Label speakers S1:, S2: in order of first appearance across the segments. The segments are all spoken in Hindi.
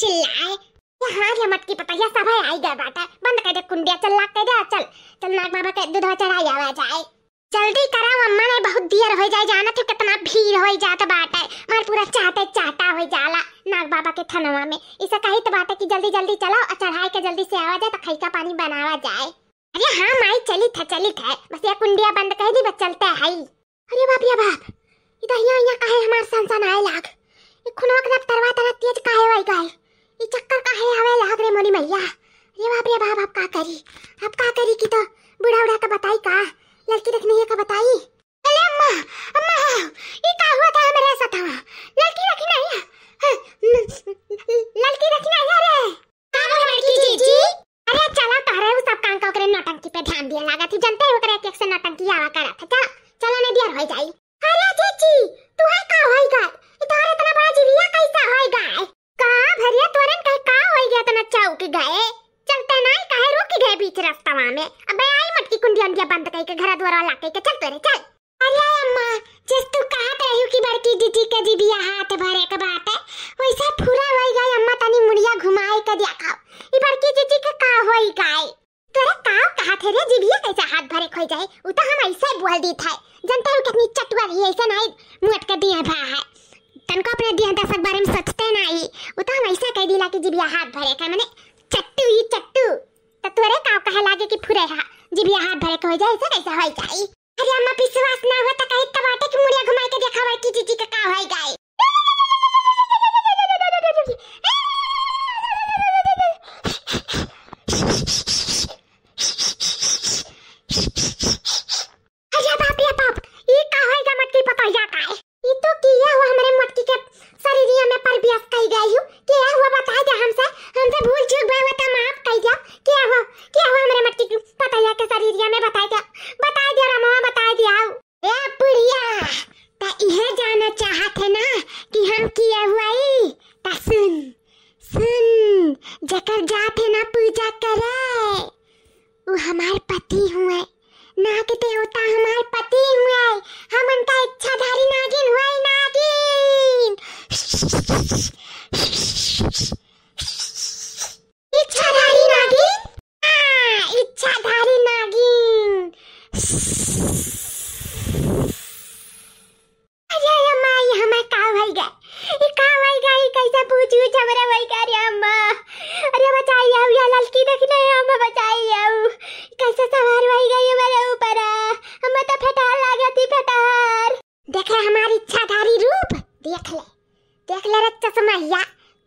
S1: चिल्लाए यहाँ या की पता या सब आई गए बाटा बंद कर दे कुंडिया चल लाग कर दे चल चल नाग बाबा के दूध चढ़ाई आवा जाए जल्दी करा मम्मा ने बहुत देर हो जाए जाना तो कितना भीड़ हो जात बाटे मार पूरा चाहते चाहता हो जाला नाग बाबा के थनवा में इसे कही तो बात है कि जल्दी जल्दी चलो और चढ़ाई के जल्दी से आवा जाए तो खाई का पानी बनावा जाए अरे हाँ माई चली था चली था बस ये कुंडिया बंद कह दी बस चलते है अरे बाप रे बाप इधर यहाँ यहाँ कहे हमारे सनसन आए लाग खुनवा के तरवा तरह तेज कहे वही गए ये चक्कर का है हवे लाग रे मोनी मैया रे बाप रे बाप आप का करी आप का करी की तो बूढ़ा उड़ा का बताई का लड़की रखने ये का बताई अरे अम्मा अम्मा ये का हुआ था मेरे साथ हुआ लड़की रखी नहीं लड़की रखी नहीं अरे का बोल लड़की जी जी अरे चला तो रे सब कांका करे नौटंकी पे ध्यान दिया लागा थी जनते हो करे एक से नौटंकी आवा करा था चला चला ने दिया हो जाई बीच रास्ता रस्ता में अबे आई मटकी कुंडी अंडिया बंद कई के घर द्वारा ला के चल तोरे चल अरे अम्मा जिस तू कहत रही की बड़की दीदी के जी भी हाथ भरे के बात है वैसे पूरा रह गई अम्मा तनी मुड़िया घुमाए के दिया ई बड़की दीदी के का होई गाय तेरे का कहा थे रे जी भी कैसे हाथ भरे खोई जाए उ तो हम ऐसे बोल दी थे जनता हो कितनी चटवा रही ऐसे नहीं मुट के दिए भा है तनको अपने दिया दस बारे में सोचते नहीं उ तो हम ऐसे कह दिला कि जी भी हाथ भरे का माने चट्टू ही चट्टू तो तोरे का कहे लागे कि फुरे हा जिबिया हाथ भरे के जाए से कैसे हो जाई अरे अम्मा विश्वास ना हुआ त तो कहित बाटे कि मुड़िया घुमाई के देखावा कि जीजी का का होई गई यह जानना चाहते ना कि हम किए हुए ही सुन सुन जकर जाते ना पूजा करे वो हमारे पति हुए ना के देवता हमारे पति हुए हम उनका इच्छा धारी नागिन हुए नागिन हमरा वही कर अम्मा अरे बचाई आओ या लड़की देख नहीं अम्मा बचाई आओ कैसे सवार वही गई मेरे ऊपर अम्मा तो फटार ला थी फटार देख ले हमारी इच्छाधारी रूप देख ले देख ले रे चश्मा या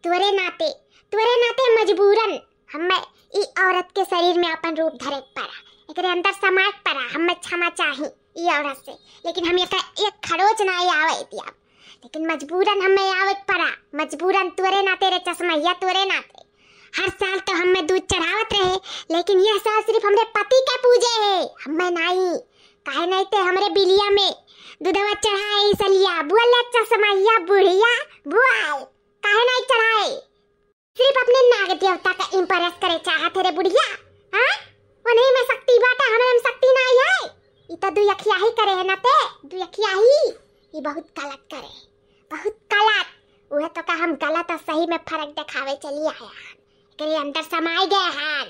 S1: तोरे नाते तोरे नाते मजबूरन हमें ई औरत के शरीर में अपन रूप धरे पड़ा एकरे अंदर समाट पड़ा हमें क्षमा चाहिए ई औरत से लेकिन हम एक एक खरोच ना आवे दिया लेकिन मजबूरन हमें आवे पड़ा मजबूरन तुअरे ना तेरे चश्मा या तुअरे ना थे हर साल तो हमें दूध चढ़ावत रहे लेकिन यह साल सिर्फ हमरे पति के पूजे है हमें नहीं काहे नहीं थे हमरे बिलिया में दूधवा चढ़ाए इसलिया बोले या बुढ़िया बुआ काहे नहीं चढ़ाए सिर्फ अपने नाग देवता का इम्प्रेस करे चाहत रे बुढ़िया हां नहीं मैं शक्ति बाटा हमें में शक्ति नहीं है इ तो दुयखिया ही करे है ना ते दुयखिया ही ये बहुत गलत करे बहुत गलत वह तो का हम गलत और सही में फर्क दिखावे चली आया एकरे अंदर समाए गए हैं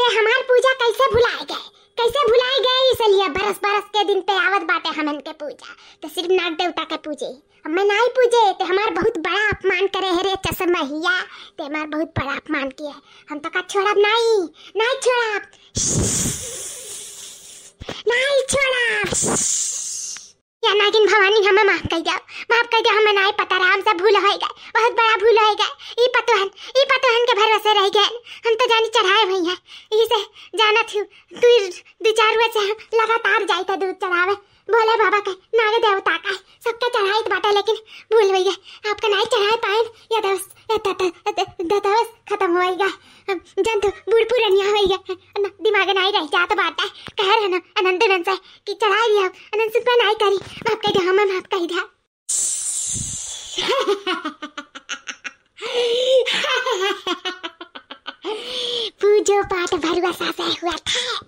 S1: ते हमार पूजा कैसे भुलाए गए कैसे भुलाए गए इसलिए बरस बरस के दिन पे आवत बाटे हम इनके पूजा तो सिर्फ नाग देवता के पूजे हम मैं नहीं पूजे ते तो हमार बहुत बड़ा अपमान करे है रे चश्महिया ते तो हमार बहुत बड़ा अपमान किए हम तो का छोड़ब नहीं नहीं छोड़ब नहीं छोड़ब या नागिन भवानी हमें माफ कर दिया माफ कर जाओ हम नाय पता रहा हमसे भूल हो गए बहुत बड़ा भूल हो गए ये पतोहन ये पतोहन के भरोसे रह गए हम तो जानी चढ़ाए हुई हैं ई से जाना थी तू दो चार रोज से लगातार जाए थे दूध चढ़ावे भोले बाबा के नाग देवता का में तो चढ़ाई तो बाटा लेकिन भूल गई आपका नहीं चढ़ाई पायन या दस या दस खत्म हो गया जंतु बूढ़पुर रनिया हो गया दिमाग नहीं रह जा तो बाटा कह रहे ना अनंत अनंत से कि चढ़ाई दिया अनंत सुन पर नहीं करी बाप का जहां हम बाप कह दिया पूजो पाठ भरवा सा हुआ था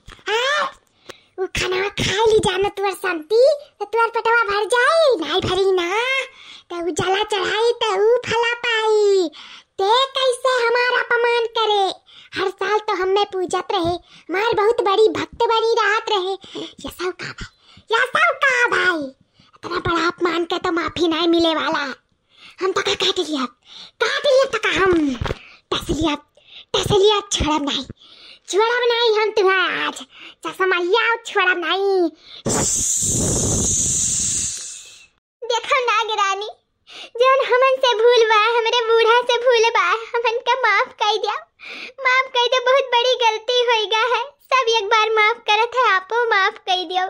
S1: उ खाना खा ली जानो तुअर संती तुअर पटवा भर जाए नहीं भरी ना तो उजाला चढ़ाई तो ऊ फला पाई ते कैसे हमारा अपमान करे हर साल तो हम में पूजत रहे मार बहुत बड़ी भक्त बनी रात रहे ये सब का भाई ये सब का भाई इतना बड़ा अपमान के तो माफी नहीं मिले वाला हम तो का काट लिया काट लिया तका तो हम तसलियत तसलियत टस नहीं छोड़ा बनाई हम तुम्हारा आज चश्मा आओ छोड़ा बनाई देखो नागरानी जौन हमन से भूल बा हमरे बूढ़ा से भूल बा हमन का माफ कर दिया माफ कर दो बहुत बड़ी गलती हो गया है सब एक बार माफ करत है आपो माफ कर दियो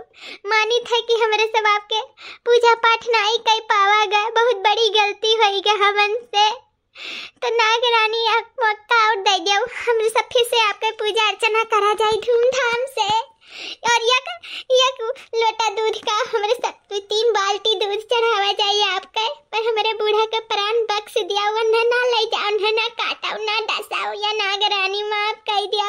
S1: मानी थे कि हमारे सब आपके पूजा पाठ नहीं कर पावा गए बहुत बड़ी गलती हो गया हमन से तो नाग रानी आपको आउट दे दिया हमेशा फिर से आपके पूजा अर्चना करा जाए धूमधाम से और यक यक लोटा दूध का हमारे सब तीन बाल्टी दूध चढ़ावा जाइए आपके पर हमारे बूढ़ा का प्राण बक्स दिया उन्हें ना ले जाओ उन्हें ना काटा ना डसाओ या नाग रानी माफ कह दिया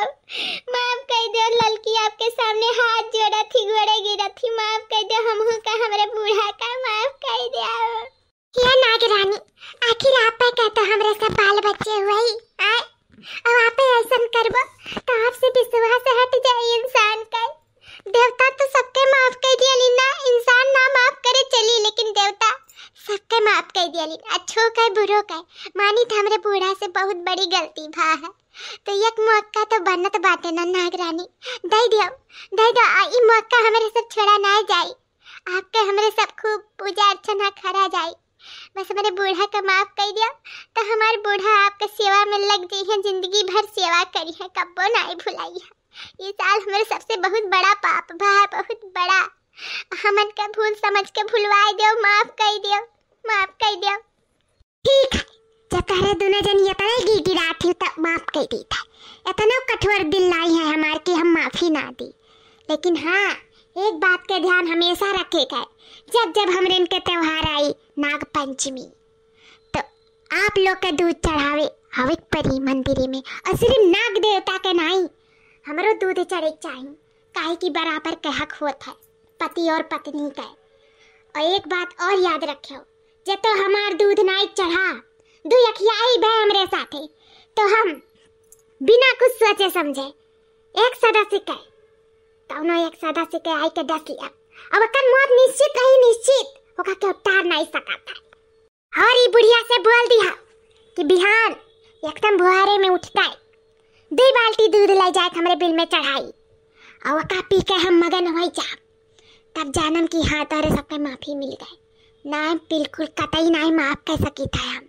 S1: माफ कह दो लड़की आपके सामने हाथ जोड़ा थी घोड़े गिरा थी माफ कह दो हम का हमारे बूढ़ा का माफ कह दिया नाग रानी आखिर आप का तो हमरे सब बाल बच्चे हुए आए अब आप ऐसा करबो तो आपसे विश्वास हट जाए इंसान का देवता तो सबके माफ कर दिया लीना इंसान ना माफ करे चली लेकिन देवता सबके माफ कर दिया ली अच्छो का बुरो का मानी था हमरे बूढ़ा से बहुत बड़ी गलती भा है तो एक मौका तो बनत बाटे ना नाग रानी दे दियो दे दो ई मौका हमरे सब छोड़ा ना जाई आपके हमरे सब खूब पूजा अर्चना करा जाई बस हमारे बूढ़ा का माफ कर दिया तो हमारे बूढ़ा आपका सेवा में लग गई है जिंदगी भर सेवा करी है कब्बो नाई भुलाई है ये साल हमारे सबसे बहुत बड़ा पाप भा बहुत बड़ा हमन का भूल समझ के भुलवा दियो माफ कर दियो माफ कर दियो ठीक है जब कह रहे दोनों जन ये तरह गिर रात ही तब माफ कर दी था इतना कठोर दिल लाई है हमारे कि हम माफी ना दी लेकिन हाँ एक बात का ध्यान हमेशा रखेगा जब जब हमारे इनके त्योहार आई नाग पंचमी तो आप लोग का दूध चढ़ावे हविक परी मंदिर में और सिर्फ नाग देवता के नाई हमारो दूध चढ़े चाहिए काहे की बराबर के हक होता है पति और पत्नी का और एक बात और याद हो जब तो हमार दूध नाई चढ़ा दू यखियाई बह हमारे साथ तो हम बिना कुछ सोचे समझे एक सदस्य कहे कौनो एक सदस्य के आई के डस लिया अब अकर मौत निश्चित रही निश्चित ओका के उतार नहीं सका था और ई बुढ़िया से बोल दिया कि बिहान एकदम भुआरे में उठता है दो बाल्टी दूध ले जाए हमारे बिल में चढ़ाई और वका पी के हम मगन हो जा तब जानम की हाँ तोरे सबके माफी मिल गए ना बिल्कुल कतई ना माफ कर सकी था हम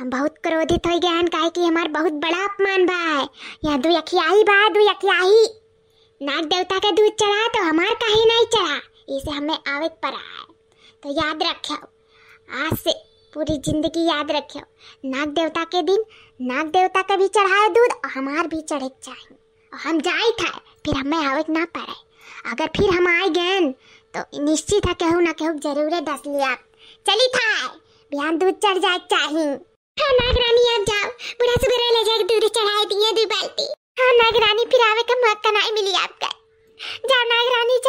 S1: हम बहुत क्रोधित हो गए हैं कहे कि हमारा बहुत बड़ा अपमान बा है यहाँ दुई अखियाही बा दुई अखियाही नाग देवता का दूध चढ़ा तो हमार का ही नहीं चढ़ा इसे हमें आवेद पर आए तो याद रखो आज से पूरी जिंदगी याद रखो नाग देवता के दिन नाग देवता का भी चढ़ाए दूध और हमार भी चढ़े चाहिए और हम जाए था फिर हमें आवेद ना पड़े अगर फिर हम आए गए तो निश्चित है कहूँ ना कहूँ जरूर दस लिया चली था बिहान दूध चढ़ जाए चाहिए हाँ नागरानी रानी आप जाओ बुरा सुबह ले जाए दूध चढ़ाए दिए दी बाल्टी हाँ नागरानी आवे का मौका ना मिली आपका जाओ नागरानी